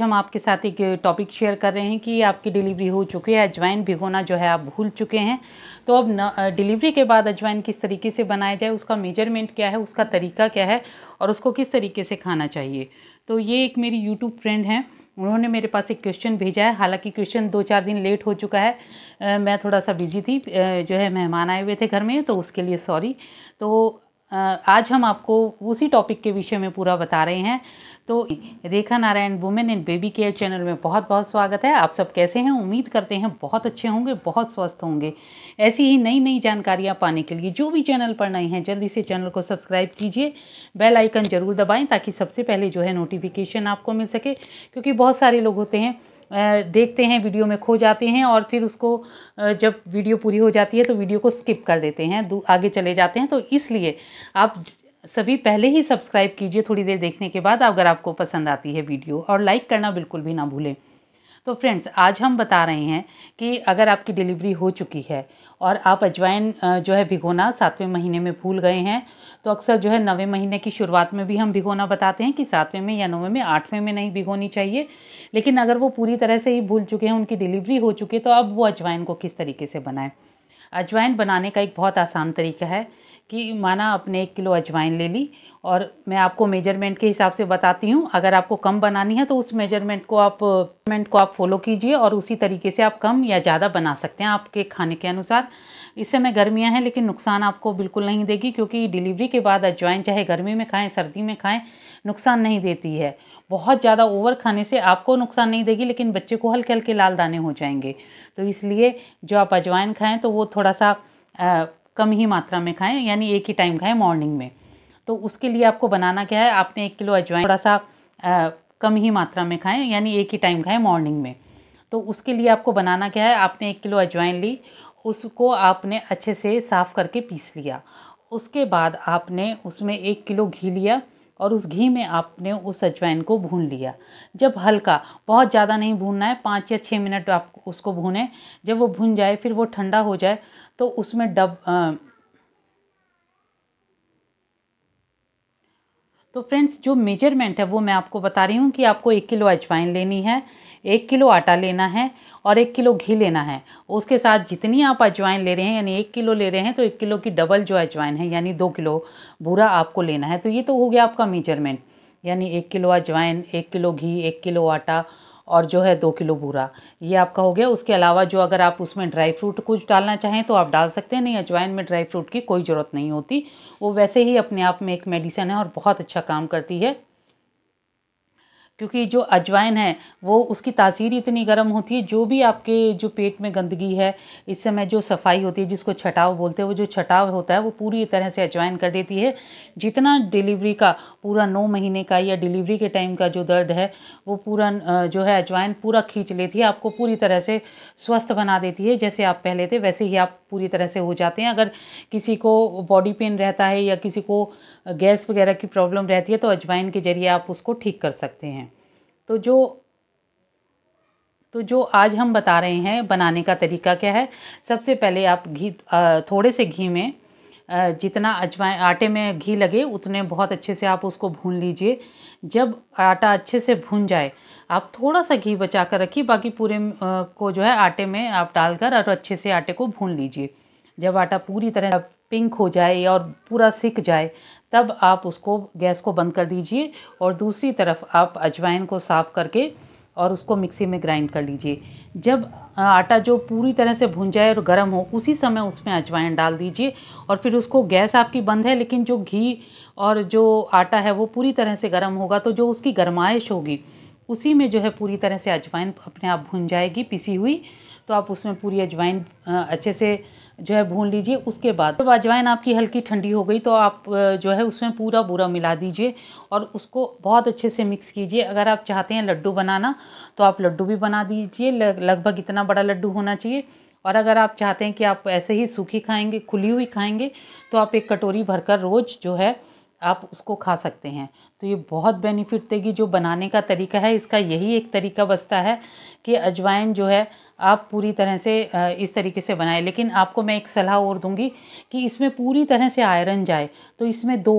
हम आपके साथ एक टॉपिक शेयर कर रहे हैं कि आपकी डिलीवरी हो चुकी है अजवाइन भिगोना जो है आप भूल चुके हैं तो अब डिलीवरी के बाद अजवाइन किस तरीके से बनाया जाए उसका मेजरमेंट क्या है उसका तरीका क्या है और उसको किस तरीके से खाना चाहिए तो ये एक मेरी यूट्यूब फ्रेंड है उन्होंने मेरे पास एक क्वेश्चन भेजा है हालांकि क्वेश्चन दो चार दिन लेट हो चुका है आ, मैं थोड़ा सा बिजी थी आ, जो है मेहमान आए हुए थे घर में तो उसके लिए सॉरी तो आज हम आपको उसी टॉपिक के विषय में पूरा बता रहे हैं तो Rekha Narayan women and baby care channel में बहुत बहुत स्वागत है आप सब कैसे हैं उम्मीद करते हैं बहुत अच्छे होंगे बहुत स्वस्थ होंगे ऐसी ही नई नई जानकारियां पाने के लिए जो भी चैनल पर नए हैं जल्दी से चैनल को सब्सक्राइब कीजिए बेल आइकन ज़रूर दबाएँ ताकि सबसे पहले जो है नोटिफिकेशन आपको मिल सके क्योंकि बहुत सारे लोग होते हैं देखते हैं वीडियो में खो जाते हैं और फिर उसको जब वीडियो पूरी हो जाती है तो वीडियो को स्किप कर देते हैं आगे चले जाते हैं तो इसलिए आप सभी पहले ही सब्सक्राइब कीजिए थोड़ी देर देखने के बाद अगर आपको पसंद आती है वीडियो और लाइक करना बिल्कुल भी ना भूलें तो फ्रेंड्स आज हम बता रहे हैं कि अगर आपकी डिलीवरी हो चुकी है और आप अजवाइन जो है भिगोना सातवें महीने में भूल गए हैं तो अक्सर जो है नवें महीने की शुरुआत में भी हम भिगोना बताते हैं कि सातवें में या नौवें में आठवें में नहीं भिगोनी चाहिए लेकिन अगर वो पूरी तरह से ही भूल चुके हैं उनकी डिलीवरी हो चुकी है तो अब वो अजवाइन को किस तरीके से बनाएँ अजवाइन बनाने का एक बहुत आसान तरीका है कि माना आपने एक किलो अजवाइन ले ली और मैं आपको मेजरमेंट के हिसाब से बताती हूँ अगर आपको कम बनानी है तो उस मेजरमेंट को आप मेजरमेंट को आप फॉलो कीजिए और उसी तरीके से आप कम या ज़्यादा बना सकते हैं आपके खाने के अनुसार इस समय गर्मियाँ हैं लेकिन नुकसान आपको बिल्कुल नहीं देगी क्योंकि डिलीवरी के बाद अजवाइन चाहे गर्मी में खाएँ सर्दी में खाएँ नुकसान नहीं देती है बहुत ज़्यादा ओवर खाने से आपको नुकसान नहीं देगी लेकिन बच्चे को हल्के हल्के लाल दाने हो जाएंगे तो इसलिए जो आप अजवाइन खाएँ तो वो थोड़ा सा कम ही मात्रा में खाएं यानी एक ही टाइम खाएं मॉर्निंग में तो उसके लिए आपको बनाना क्या है आपने एक किलो अजवाइन थोड़ा सा आ, कम ही मात्रा में खाएं यानी एक ही टाइम खाएं मॉर्निंग में तो उसके लिए आपको बनाना क्या है आपने एक किलो अजवाइन ली उसको आपने अच्छे से साफ़ करके पीस लिया उसके बाद आपने उसमें एक किलो घी लिया और उस घी में आपने उस अजवाइन को भून लिया जब हल्का बहुत ज़्यादा नहीं भूनना है पाँच या छः मिनट आप उसको भूनें जब वो भून जाए फिर वो ठंडा हो जाए तो उसमें डब तो फ्रेंड्स जो मेजरमेंट है वो मैं आपको बता रही हूँ कि आपको एक किलो अजवाइन लेनी है एक किलो आटा लेना है और एक किलो घी लेना है उसके साथ जितनी आप अजवाइन ले रहे हैं यानी एक किलो ले रहे हैं तो एक किलो की डबल जो अजवाइन है यानी दो किलो बुरा आपको लेना है तो ये तो हो गया आपका मेजरमेंट यानी एक किलो अजवाइन एक किलो घी एक किलो आटा और जो है दो किलो बूरा ये आपका हो गया उसके अलावा जो अगर आप उसमें ड्राई फ्रूट कुछ डालना चाहें तो आप डाल सकते हैं नहीं अजवाइन में ड्राई फ्रूट की कोई ज़रूरत नहीं होती वो वैसे ही अपने आप में एक मेडिसन है और बहुत अच्छा काम करती है क्योंकि जो अजवाइन है वो उसकी तासीर इतनी गर्म होती है जो भी आपके जो पेट में गंदगी है इस समय जो सफाई होती है जिसको छटाव बोलते हैं वो जो छटाव होता है वो पूरी तरह से अजवाइन कर देती है जितना डिलीवरी का पूरा नौ महीने का या डिलीवरी के टाइम का जो दर्द है वो पूरा जो है अजवाइन पूरा खींच लेती है आपको पूरी तरह से स्वस्थ बना देती है जैसे आप पहले थे वैसे ही आप पूरी तरह से हो जाते हैं अगर किसी को बॉडी पेन रहता है या किसी को गैस वगैरह की प्रॉब्लम रहती है तो अजवाइन के ज़रिए आप उसको ठीक कर सकते हैं तो जो तो जो आज हम बता रहे हैं बनाने का तरीका क्या है सबसे पहले आप घी थोड़े से घी में जितना अजवाइन आटे में घी लगे उतने बहुत अच्छे से आप उसको भून लीजिए जब आटा अच्छे से भून जाए आप थोड़ा सा घी बचा कर रखिए बाकी पूरे को जो है आटे में आप डालकर और अच्छे से आटे को भून लीजिए जब आटा पूरी तरह पिंक हो जाए और पूरा सिक जाए तब आप उसको गैस को बंद कर दीजिए और दूसरी तरफ आप अजवाइन को साफ़ करके और उसको मिक्सी में ग्राइंड कर लीजिए जब आटा जो पूरी तरह से भुन जाए और गर्म हो उसी समय उसमें अजवाइन डाल दीजिए और फिर उसको गैस आपकी बंद है लेकिन जो घी और जो आटा है वो पूरी तरह से गर्म होगा तो जो उसकी गर्माइश होगी उसी में जो है पूरी तरह से अजवाइन अपने आप भुन जाएगी पिसी हुई तो आप उसमें पूरी अजवाइन अच्छे से जो है भून लीजिए उसके बाद जब तो अजवाइन आपकी हल्की ठंडी हो गई तो आप जो है उसमें पूरा बूरा मिला दीजिए और उसको बहुत अच्छे से मिक्स कीजिए अगर आप चाहते हैं लड्डू बनाना तो आप लड्डू भी बना दीजिए लगभग इतना बड़ा लड्डू होना चाहिए और अगर आप चाहते हैं कि आप ऐसे ही सूखी खाएंगे खुली हुई खाएंगे तो आप एक कटोरी भरकर रोज़ जो है आप उसको खा सकते हैं तो ये बहुत बेनिफिट देगी जो बनाने का तरीका है इसका यही एक तरीका बसता है कि अजवाइन जो है आप पूरी तरह से इस तरीके से बनाएं लेकिन आपको मैं एक सलाह और दूंगी कि इसमें पूरी तरह से आयरन जाए तो इसमें दो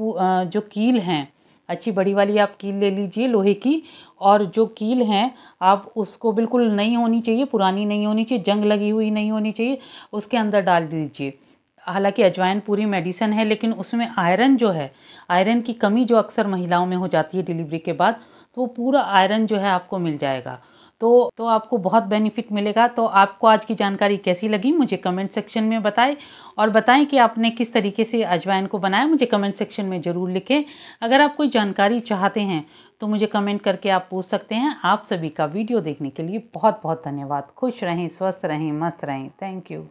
जो कील हैं अच्छी बड़ी वाली आप कील ले लीजिए लोहे की और जो कील हैं आप उसको बिल्कुल नहीं होनी चाहिए पुरानी नहीं होनी चाहिए जंग लगी हुई नहीं होनी चाहिए उसके अंदर डाल दीजिए हालांकि अजवाइन पूरी मेडिसिन है लेकिन उसमें आयरन जो है आयरन की कमी जो अक्सर महिलाओं में हो जाती है डिलीवरी के बाद तो वो पूरा आयरन जो है आपको मिल जाएगा तो तो आपको बहुत बेनिफिट मिलेगा तो आपको आज की जानकारी कैसी लगी मुझे कमेंट सेक्शन में बताएं और बताएं कि आपने किस तरीके से अजवाइन को बनाया मुझे कमेंट सेक्शन में ज़रूर लिखें अगर आप कोई जानकारी चाहते हैं तो मुझे कमेंट करके आप पूछ सकते हैं आप सभी का वीडियो देखने के लिए बहुत बहुत धन्यवाद खुश रहें स्वस्थ रहें मस्त रहें थैंक यू